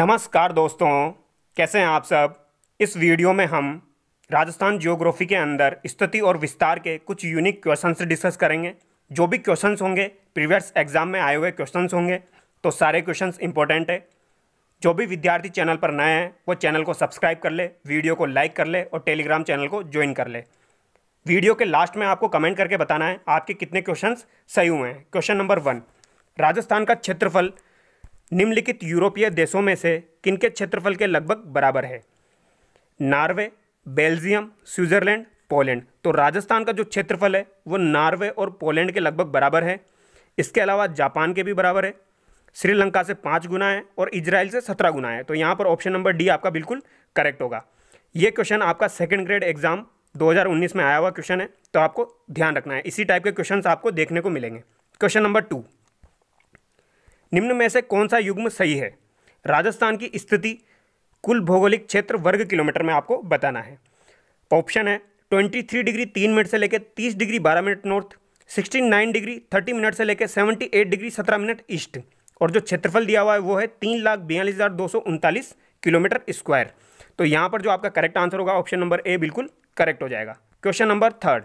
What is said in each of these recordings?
नमस्कार दोस्तों कैसे हैं आप सब इस वीडियो में हम राजस्थान जियोग्राफी के अंदर स्थिति और विस्तार के कुछ यूनिक क्वेश्चंस डिस्कस करेंगे जो भी क्वेश्चंस होंगे प्रीवियस एग्जाम में आए हुए क्वेश्चंस होंगे तो सारे क्वेश्चंस इंपॉर्टेंट है जो भी विद्यार्थी चैनल पर नए हैं वो चैनल को सब्सक्राइब कर ले वीडियो को लाइक कर ले और टेलीग्राम चैनल को ज्वाइन कर ले वीडियो के लास्ट में आपको कमेंट करके बताना है आपके कितने क्वेश्चन सही हुए हैं क्वेश्चन नंबर वन राजस्थान का क्षेत्रफल निम्नलिखित यूरोपीय देशों में से किनके क्षेत्रफल के लगभग बराबर है नार्वे बेल्जियम स्विट्ज़रलैंड पोलैंड तो राजस्थान का जो क्षेत्रफल है वो नार्वे और पोलैंड के लगभग बराबर है इसके अलावा जापान के भी बराबर है श्रीलंका से पाँच गुना है और इजराइल से सत्रह गुना है तो यहाँ पर ऑप्शन नंबर डी आपका बिल्कुल करेक्ट होगा ये क्वेश्चन आपका सेकेंड ग्रेड एग्जाम 2019 में आया हुआ क्वेश्चन है तो आपको ध्यान रखना है इसी टाइप के क्वेश्चन आपको देखने को मिलेंगे क्वेश्चन नंबर टू निम्न में से कौन सा युग्म सही है राजस्थान की स्थिति कुल भौगोलिक क्षेत्र वर्ग किलोमीटर में आपको बताना है ऑप्शन है 23 डिग्री तीन मिनट से लेकर 30 degree 12 minute north 69 degree 30 minute से लेकर 78 डिग्री 17 मिनट ईस्ट और जो क्षेत्रफल दिया हुआ है वो है तीन लाख बयालीस हज़ार दो सौ उनतालीस किलोमीटर स्क्वायर तो यहाँ पर जो आपका करेक्ट आंसर होगा ऑप्शन नंबर ए बिल्कुल करेक्ट हो जाएगा क्वेश्चन नंबर थर्ड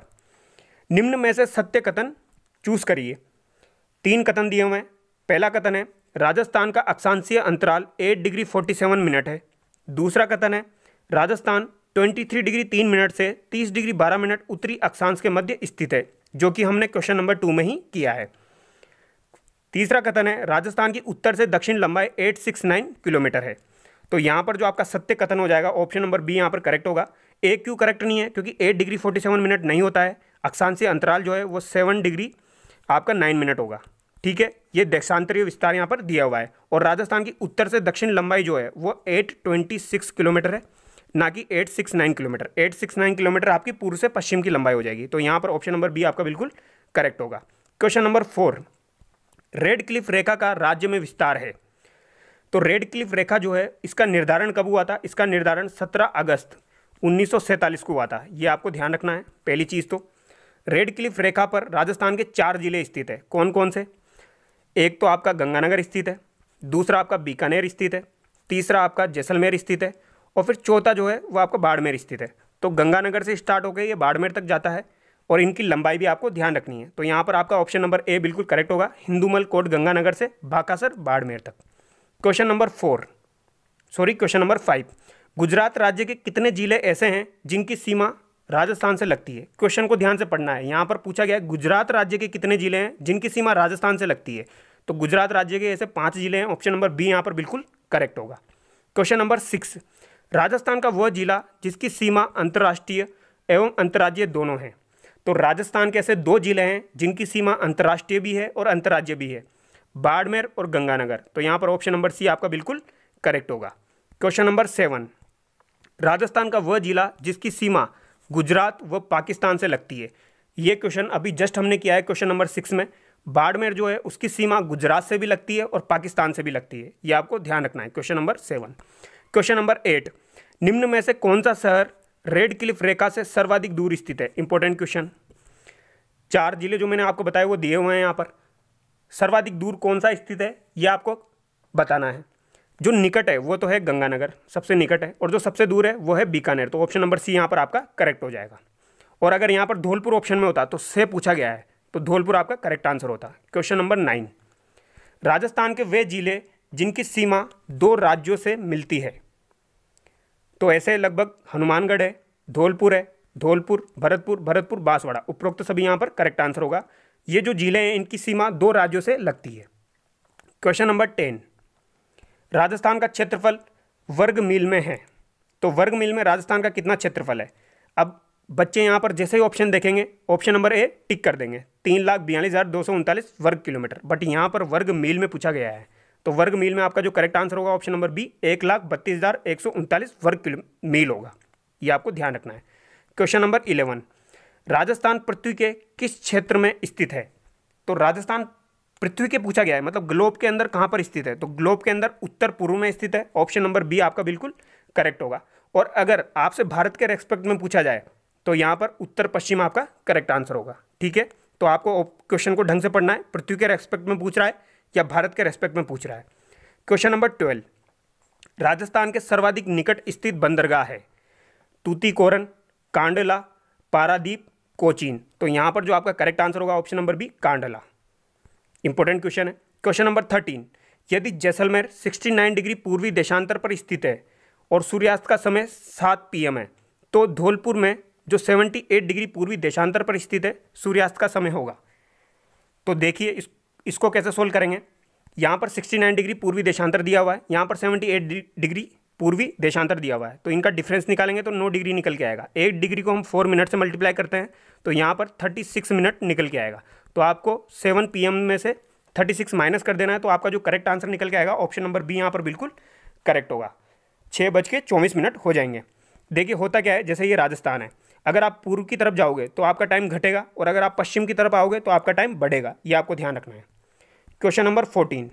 निम्न में से सत्य कथन चूज करिए तीन कथन दिए हुए हैं पहला कथन है राजस्थान का अक्षांशीय अंतराल 8 डिग्री 47 मिनट है दूसरा कथन है राजस्थान 23 डिग्री तीन मिनट से 30 डिग्री 12 मिनट उत्तरी अक्षांश के मध्य स्थित है जो कि हमने क्वेश्चन नंबर टू में ही किया है तीसरा कथन है राजस्थान की उत्तर से दक्षिण लंबाई 869 किलोमीटर है तो यहाँ पर जो आपका सत्य कथन हो जाएगा ऑप्शन नंबर बी यहाँ पर करेक्ट होगा ए क्यू करेक्ट नहीं है क्योंकि eight degree forty seven minute नहीं होता है अक्षांशीय अंतराल जो है वो सेवन डिग्री आपका नाइन मिनट होगा ठीक है ये दक्षांतरीय विस्तार यहाँ पर दिया हुआ है और राजस्थान की उत्तर से दक्षिण लंबाई जो है वो एट ट्वेंटी सिक्स किलोमीटर है ना कि eight six nine kilometre eight six nine kilometre आपकी पूर्व से पश्चिम की लंबाई हो जाएगी तो यहाँ पर ऑप्शन नंबर बी आपका बिल्कुल करेक्ट होगा question number four Radcliffe रेखा का राज्य में विस्तार है तो रेड क्लिफ रेखा जो है इसका निर्धारण कब हुआ था इसका निर्धारण सत्रह अगस्त उन्नीस को हुआ था ये आपको ध्यान रखना है पहली चीज़ तो रेड क्लिफ रेखा पर राजस्थान के चार जिले स्थित है कौन कौन से एक तो आपका गंगानगर स्थित है दूसरा आपका बीकानेर स्थित है तीसरा आपका जैसलमेर स्थित है और फिर चौथा जो है वो आपका बाड़मेर स्थित है तो गंगानगर से स्टार्ट होकर ये बाड़मेर तक जाता है और इनकी लंबाई भी आपको ध्यान रखनी है तो यहाँ पर आपका ऑप्शन नंबर ए बिल्कुल करेक्ट होगा हिंदूमल कोट गंगानगर से भाकासर बाड़मेर तक question number four sorry question number five Gujarat राज्य के कितने जिले ऐसे हैं जिनकी सीमा राजस्थान से लगती है क्वेश्चन को ध्यान से पढ़ना है यहाँ पर पूछा गया है गुजरात राज्य के कितने जिले हैं जिनकी सीमा राजस्थान से लगती है तो गुजरात राज्य के ऐसे पाँच जिले हैं ऑप्शन नंबर बी यहाँ पर बिल्कुल करेक्ट होगा क्वेश्चन नंबर सिक्स राजस्थान का वह जिला जिसकी सीमा अंतर्राष्ट्रीय एवं अंतर्राज्यीय दोनों हैं तो राजस्थान के ऐसे दो जिले हैं जिनकी सीमा अंतर्राष्ट्रीय भी है और अंतर्राज्य भी है बाड़मेर और गंगानगर तो यहाँ पर ऑप्शन नंबर सी आपका बिल्कुल करेक्ट होगा क्वेश्चन नंबर सेवन राजस्थान का वह जिला जिसकी सीमा गुजरात व पाकिस्तान से लगती है ये क्वेश्चन अभी जस्ट हमने किया है क्वेश्चन नंबर सिक्स में बाड़मेर जो है उसकी सीमा गुजरात से भी लगती है और पाकिस्तान से भी लगती है ये आपको ध्यान रखना है question number seven question number eight निम्न में से कौन सा शहर रेड क्लिफ रेखा से सर्वाधिक दूर स्थित है इंपॉर्टेंट क्वेश्चन चार जिले जो मैंने आपको बताए वो दिए हुए हैं यहाँ पर सर्वाधिक दूर कौन सा स्थित है ये आपको बताना है जो निकट है वो तो है गंगानगर सबसे निकट है और जो सबसे दूर है वो है बीकानेर तो ऑप्शन नंबर सी यहाँ पर आपका करेक्ट हो जाएगा और अगर यहाँ पर धौलपुर ऑप्शन में होता तो से पूछा गया है तो धौलपुर आपका करेक्ट आंसर होता क्वेश्चन नंबर नाइन राजस्थान के वे जिले जिनकी सीमा दो राज्यों से मिलती है तो ऐसे लगभग हनुमानगढ़ है धौलपुर है धौलपुर भरतपुर भरतपुर बांसवाड़ा उपरोक्त तो सभी यहाँ पर करेक्ट आंसर होगा ये जो जिले हैं इनकी सीमा दो राज्यों से लगती है क्वेश्चन नंबर टेन राजस्थान का क्षेत्रफल वर्ग मील में है तो वर्ग मील में राजस्थान का कितना क्षेत्रफल है अब बच्चे यहाँ पर जैसे ही ऑप्शन देखेंगे ऑप्शन नंबर ए टिक कर देंगे तीन लाख बयालीस हज़ार दो सौ उनतालीस वर्ग किलोमीटर बट यहाँ पर वर्ग मील में पूछा गया है तो वर्ग मील में आपका जो करेक्ट आंसर होगा ऑप्शन नंबर बी एक लाख बत्तीस हज़ार एक सौ उनतालीस वर्ग किलो मील होगा ये आपको ध्यान रखना है क्वेश्चन नंबर इलेवन राजस्थान पृथ्वी के किस क्षेत्र में स्थित है तो राजस्थान पृथ्वी के पूछा गया है मतलब ग्लोब के अंदर कहाँ पर स्थित है तो ग्लोब के अंदर उत्तर पूर्व में स्थित है ऑप्शन नंबर बी आपका बिल्कुल करेक्ट होगा और अगर आपसे भारत के रेस्पेक्ट में पूछा जाए तो यहाँ पर उत्तर पश्चिम आपका करेक्ट आंसर होगा ठीक है तो आपको क्वेश्चन को ढंग से पढ़ना है पृथ्वी के रेस्पेक्ट में पूछ रहा है या भारत के रेस्पेक्ट में पूछ रहा है क्वेश्चन नंबर ट्वेल्व राजस्थान के सर्वाधिक निकट स्थित बंदरगाह है तूतीकोरन कांडला पारादीप कोचीन तो यहाँ पर जो आपका करेक्ट आंसर होगा option number B Kandla important question है क्वेश्चन नंबर थर्टीन यदि जैसलमेर 69 डिग्री पूर्वी देशांतर पर स्थित है और सूर्यास्त का समय 7 पीएम है तो धौलपुर में जो 78 डिग्री पूर्वी देशांतर पर स्थित है सूर्यास्त का समय होगा तो देखिए इस इसको कैसे सोल्व करेंगे यहाँ पर 69 डिग्री पूर्वी देशांतर दिया हुआ है यहाँ पर 78 डिग्री पूर्वी देशांतर दिया हुआ है तो इनका डिफरेंस निकालेंगे तो नौ डिग्री निकल के आएगा एट डिग्री को हम फोर मिनट से मल्टीप्लाई करते हैं तो यहाँ पर थर्टी सिक्स मिनट निकल के आएगा तो आपको सेवन पी में से थर्टी सिक्स माइनस कर देना है तो आपका जो करेक्ट आंसर निकल के आएगा ऑप्शन नंबर बी यहाँ पर बिल्कुल करेक्ट होगा छः बज के चौबीस मिनट हो जाएंगे देखिए होता क्या है जैसे ये राजस्थान है अगर आप पूर्व की तरफ जाओगे तो आपका टाइम घटेगा और अगर आप पश्चिम की तरफ आओगे तो आपका टाइम बढ़ेगा ये आपको ध्यान रखना है क्वेश्चन नंबर फोर्टीन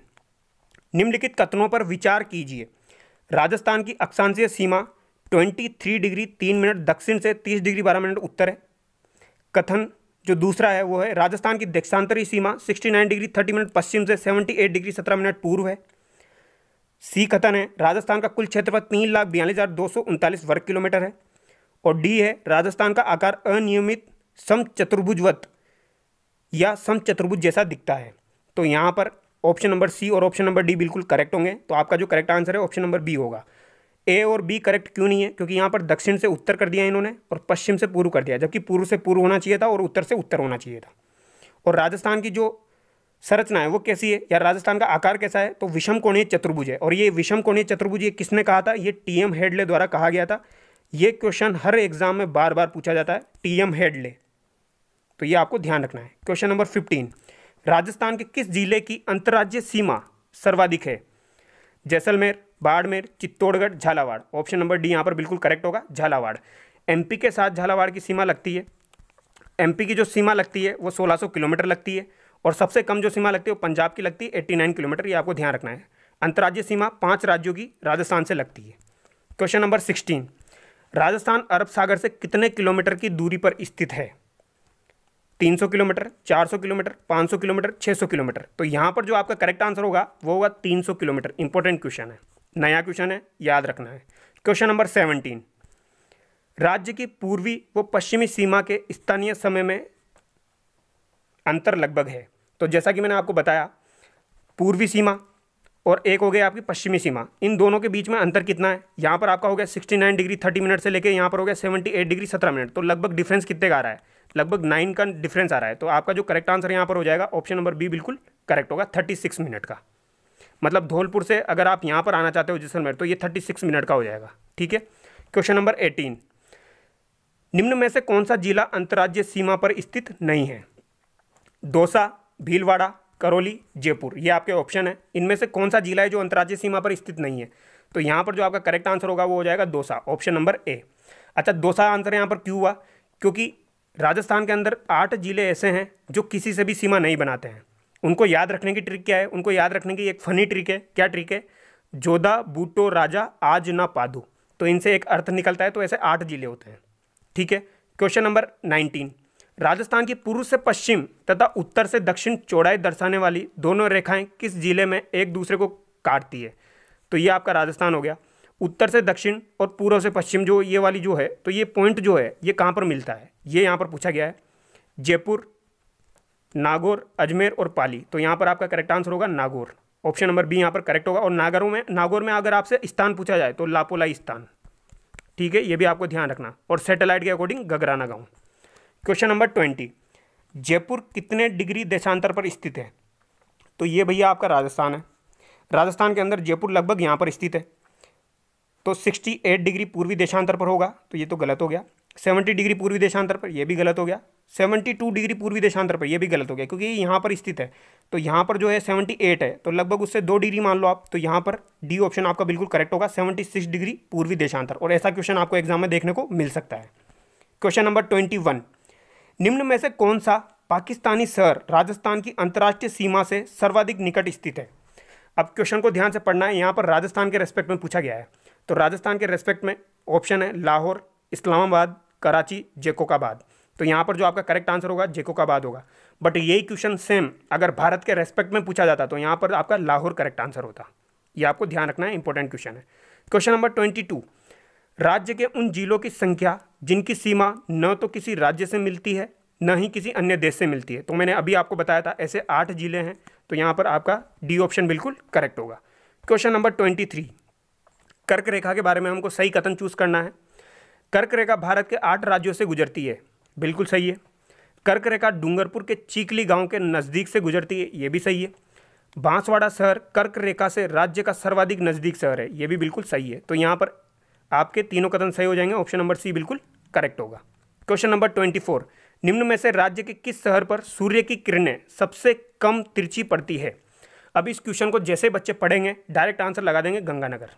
निम्नलिखित कथनों पर विचार कीजिए राजस्थान की अक्षांशीय सीमा 23 डिग्री तीन मिनट दक्षिण से 30 डिग्री 12 मिनट उत्तर है कथन जो दूसरा है वो है राजस्थान की दक्षांतरी सीमा 69 डिग्री 30 मिनट पश्चिम से 78 डिग्री 17 मिनट पूर्व है सी कथन है राजस्थान का कुल क्षेत्रफल तीन लाख बयालीस हज़ार दो सौ उनतालीस वर्ग किलोमीटर है और डी है राजस्थान का आकार अनियमित समचतुर्भुजवत या समचतुर्भुज जैसा दिखता है तो यहाँ पर ऑप्शन नंबर सी और ऑप्शन नंबर डी बिल्कुल करेक्ट होंगे तो आपका जो करेक्ट आंसर है ऑप्शन नंबर बी होगा ए और बी करेक्ट क्यों नहीं है क्योंकि यहाँ पर दक्षिण से उत्तर कर दिया इन्होंने और पश्चिम से पूर्व कर दिया जबकि पूर्व से पूर्व होना चाहिए था और उत्तर से उत्तर होना चाहिए था और राजस्थान की जो संरचना है वो कैसी है या राजस्थान का आकार कैसा है तो विषम कोणीय चतुर्भुज है और ये विषम कोणीय चतुर्भुज ये किसने कहा था ये टी एम हेडले द्वारा कहा गया था ये क्वेश्चन हर एग्जाम में बार बार पूछा जाता है टी एम हेडले तो ये आपको ध्यान रखना है क्वेश्चन नंबर फिफ्टीन राजस्थान के किस जिले की अंतर्राज्यीय सीमा सर्वाधिक है Jaisalmer Barmer Chittorgarh Jhalawar option number D यहाँ पर बिल्कुल करेक्ट होगा झालावाड़ एमपी के साथ झालावाड़ की सीमा लगती है एमपी की जो सीमा लगती है वो 1600 किलोमीटर लगती है और सबसे कम जो सीमा लगती है वो पंजाब की लगती है 89 किलोमीटर ये आपको ध्यान रखना है अंतर्राज्यीय सीमा पाँच राज्यों की राजस्थान से लगती है question number sixteen Rajasthan Arab Sagar से कितने किलोमीटर की दूरी पर स्थित है 300 किलोमीटर 400 किलोमीटर 500 किलोमीटर 600 किलोमीटर तो यहाँ पर जो आपका करेक्ट आंसर होगा वो होगा 300 किलोमीटर इंपॉर्टेंट क्वेश्चन है नया क्वेश्चन है याद रखना है क्वेश्चन नंबर 17 राज्य की पूर्वी व पश्चिमी सीमा के स्थानीय समय में अंतर लगभग है तो जैसा कि मैंने आपको बताया पूर्वी सीमा और एक हो गया आपकी पश्चिमी सीमा इन दोनों के बीच में अंतर कितना है यहाँ पर आपका हो गया 69 डिग्री 30 मिनट से लेके यहाँ पर हो गया 78 डिग्री 17 मिनट तो लगभग डिफरेंस कितने का आ रहा है लगभग नाइन का डिफरेंस आ रहा है तो आपका जो करेक्ट आंसर यहाँ पर हो जाएगा ऑप्शन नंबर बी बिल्कुल करेक्ट होगा थर्टी सिक्स मिनट का मतलब धौलपुर से अगर आप यहाँ पर आना चाहते हो जैसलमेर तो ये थर्टी सिक्स मिनट का हो जाएगा ठीक है क्वेश्चन नंबर एटीन निम्न में से कौन सा जिला अंतर्राज्य सीमा पर स्थित नहीं है दौसा भीलवाड़ा करौली जयपुर ये आपके ऑप्शन है इनमें से कौन सा जिला है जो अंतर्राज्यीय सीमा पर स्थित नहीं है तो यहाँ पर जो आपका करेक्ट आंसर होगा वो हो जाएगा दोसा ऑप्शन नंबर ए अच्छा दोसा आंसर यहाँ पर क्यों हुआ क्योंकि राजस्थान के अंदर आठ जिले ऐसे हैं जो किसी से भी सीमा नहीं बनाते हैं उनको याद रखने की ट्रिक क्या है उनको याद रखने की एक फ़नी ट्रिक है क्या ट्रिक है जोधा बूटो राजा आज ना पादू तो इनसे एक अर्थ निकलता है तो ऐसे आठ जिले होते हैं ठीक है क्वेश्चन नंबर नाइनटीन राजस्थान की पूर्व से पश्चिम तथा उत्तर से दक्षिण चौड़ाई दर्शाने वाली दोनों रेखाएं किस जिले में एक दूसरे को काटती है तो ये आपका राजस्थान हो गया उत्तर से दक्षिण और पूर्व से पश्चिम जो ये वाली जो है तो ये पॉइंट जो है ये कहाँ पर मिलता है ये यहाँ पर पूछा गया है जयपुर नागौर अजमेर और पाली तो यहाँ पर आपका करेक्ट आंसर होगा नागौर ऑप्शन नंबर बी यहाँ पर करेक्ट होगा और नागरों में नागौर में अगर आपसे स्थान पूछा जाए तो लापोलाई स्थान ठीक है ये भी आपको ध्यान रखना और सैटेलाइट के अकॉर्डिंग गगराना गाँव क्वेश्चन नंबर ट्वेंटी जयपुर कितने डिग्री देशांतर पर स्थित है तो ये भैया आपका राजस्थान है राजस्थान के अंदर जयपुर लगभग यहाँ पर स्थित है तो 68 डिग्री पूर्वी देशांतर पर होगा तो ये तो गलत हो गया 70 डिग्री पूर्वी देशांतर पर यह भी गलत हो गया 72 डिग्री पूर्वी देशांतर पर यह भी गलत हो गया क्योंकि ये यहाँ पर स्थित है तो यहाँ पर जो है 78 है तो लगभग उससे दो डिग्री मान लो आप तो यहाँ पर डी ऑप्शन आपका बिल्कुल करेक्ट होगा सिक्स डिग्री पूर्वी देशांतर और ऐसा क्वेश्चन आपको एग्जाम में देखने को मिल सकता है क्वेश्चन नंबर ट्वेंटी निम्न में से कौन सा पाकिस्तानी शहर राजस्थान की अंतर्राष्ट्रीय सीमा से सर्वाधिक निकट स्थित है अब क्वेश्चन को ध्यान से पढ़ना है यहाँ पर राजस्थान के रेस्पेक्ट में पूछा गया है तो राजस्थान के रेस्पेक्ट में ऑप्शन है लाहौर इस्लामाबाद कराची जेकोकाबाद तो यहाँ पर जो आपका करेक्ट आंसर होगा जेकोकाबाद होगा बट यही क्वेश्चन सेम अगर भारत के रेस्पेक्ट में पूछा जाता तो यहाँ पर आपका लाहौर करेक्ट आंसर होता ये आपको ध्यान रखना है इंपॉर्टेंट क्वेश्चन है क्वेश्चन नंबर ट्वेंटी टू राज्य के उन जिलों की संख्या जिनकी सीमा न तो किसी राज्य से मिलती है न ही किसी अन्य देश से मिलती है तो मैंने अभी आपको बताया था ऐसे आठ ज़िले हैं तो यहाँ पर आपका डी ऑप्शन बिल्कुल करेक्ट होगा क्वेश्चन नंबर ट्वेंटी थ्री कर्क रेखा के बारे में हमको सही कथन चूज करना है कर्क रेखा भारत के आठ राज्यों से गुजरती है बिल्कुल सही है कर्क रेखा डूंगरपुर के चीकली गांव के नज़दीक से गुजरती है ये भी सही है बांसवाड़ा शहर कर्क रेखा से राज्य का सर्वाधिक नज़दीक शहर है ये भी बिल्कुल सही है तो यहाँ पर आपके तीनों कथन सही हो जाएंगे ऑप्शन नंबर सी बिल्कुल करेक्ट होगा क्वेश्चन नंबर ट्वेंटी फोर निम्न में से राज्य के किस शहर पर सूर्य की किरणें सबसे कम तिरछी पड़ती है अब इस क्वेश्चन को जैसे बच्चे पढ़ेंगे डायरेक्ट आंसर लगा देंगे गंगानगर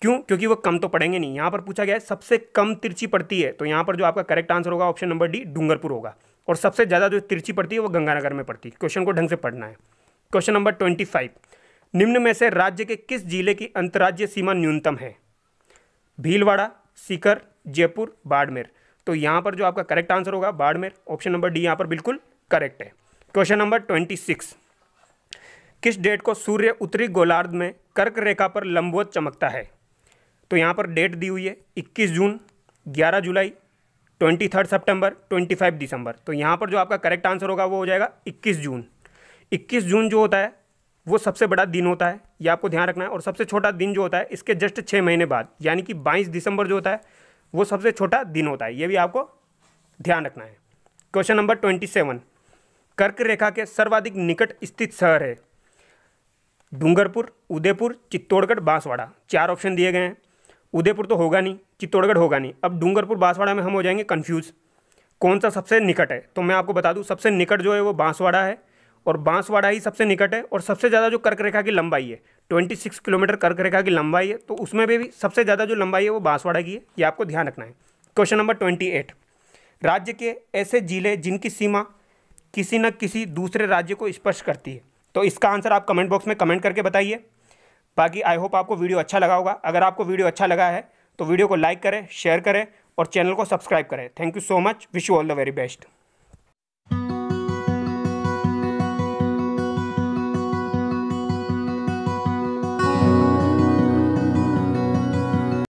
क्यों क्योंकि वो कम तो पढ़ेंगे नहीं यहाँ पर पूछा गया है सबसे कम तिरछी पड़ती है तो यहाँ पर जो आपका करेक्ट आंसर होगा ऑप्शन नंबर डी डूंगरपुर होगा और सबसे ज़्यादा जो तिरछी पड़ती है वो गंगानगर में पड़ती है क्वेश्चन को ढंग से पढ़ना है क्वेश्चन नंबर ट्वेंटी फाइव निम्न में से राज्य के किस जिले की अंतर्राज्य सीमा न्यूनतम है भीलवाड़ा सीकर जयपुर बाड़मेर तो यहाँ पर जो आपका करेक्ट आंसर होगा बाड़मेर ऑप्शन नंबर डी यहाँ पर बिल्कुल करेक्ट है क्वेश्चन नंबर ट्वेंटी सिक्स किस डेट को सूर्य उत्तरी गोलार्ध में कर्क रेखा पर लंबवत चमकता है तो यहाँ पर डेट दी हुई है इक्कीस जून ग्यारह जुलाई twenty third September twenty five December तो यहाँ पर जो आपका करेक्ट आंसर होगा वो हो जाएगा इक्कीस जून इक्कीस जून जो होता है वो सबसे बड़ा दिन होता है ये आपको ध्यान रखना है और सबसे छोटा दिन जो होता है इसके जस्ट छः महीने बाद यानी कि बाईस दिसंबर जो होता है वो सबसे छोटा दिन होता है ये भी आपको ध्यान रखना है क्वेश्चन नंबर ट्वेंटी सेवन कर्क रेखा के सर्वाधिक निकट स्थित शहर है डूंगरपुर उदयपुर चित्तौड़गढ़ बांसवाड़ा चार ऑप्शन दिए गए हैं उदयपुर तो होगा नहीं चित्तौड़गढ़ होगा नहीं अब डूंगरपुर बांसवाड़ा में हम हो जाएंगे कन्फ्यूज़ कौन सा सबसे निकट है तो मैं आपको बता दूँ सबसे निकट जो है वो बांसवाड़ा है और बांसवाड़ा ही सबसे निकट है और सबसे ज़्यादा जो कर्क रेखा की लंबाई है 26 किलोमीटर कर्क रेखा की लंबाई है तो उसमें भी, भी सबसे ज़्यादा जो लंबाई है वो बांसवाड़ा की है ये आपको ध्यान रखना है क्वेश्चन नंबर ट्वेंटी राज्य के ऐसे जिले जिनकी सीमा किसी न किसी दूसरे राज्य को स्पर्श करती है तो इसका आंसर आप कमेंट बॉक्स में कमेंट करके बताइए बाकी आई होप आपको वीडियो अच्छा लगा होगा अगर आपको वीडियो अच्छा लगा है तो वीडियो को लाइक करें शेयर करें और चैनल को सब्सक्राइब करें thank you so much wish you all the very best